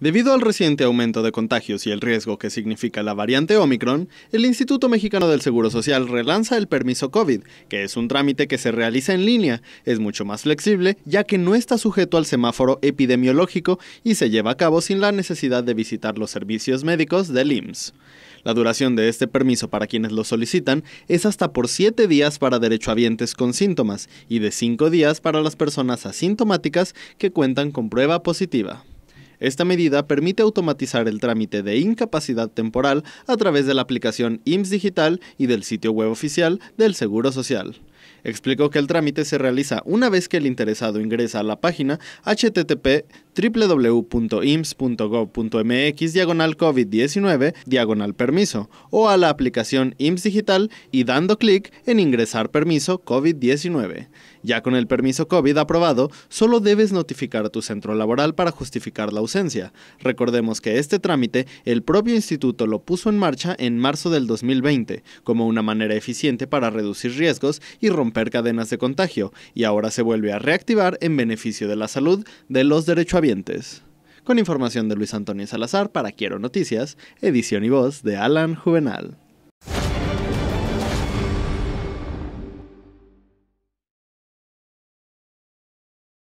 Debido al reciente aumento de contagios y el riesgo que significa la variante Omicron, el Instituto Mexicano del Seguro Social relanza el permiso COVID, que es un trámite que se realiza en línea. Es mucho más flexible ya que no está sujeto al semáforo epidemiológico y se lleva a cabo sin la necesidad de visitar los servicios médicos del IMSS. La duración de este permiso para quienes lo solicitan es hasta por 7 días para derechohabientes con síntomas y de 5 días para las personas asintomáticas que cuentan con prueba positiva. Esta medida permite automatizar el trámite de incapacidad temporal a través de la aplicación IMSS Digital y del sitio web oficial del Seguro Social. Explicó que el trámite se realiza una vez que el interesado ingresa a la página http www.imps.gov.mx diagonal COVID-19 diagonal permiso o a la aplicación IMSS Digital y dando clic en ingresar permiso COVID-19. Ya con el permiso COVID aprobado, solo debes notificar a tu centro laboral para justificar la ausencia. Recordemos que este trámite el propio instituto lo puso en marcha en marzo del 2020 como una manera eficiente para reducir riesgos y romper cadenas de contagio y ahora se vuelve a reactivar en beneficio de la salud de los derechohabientes con información de Luis Antonio Salazar para Quiero Noticias, edición y voz de Alan Juvenal.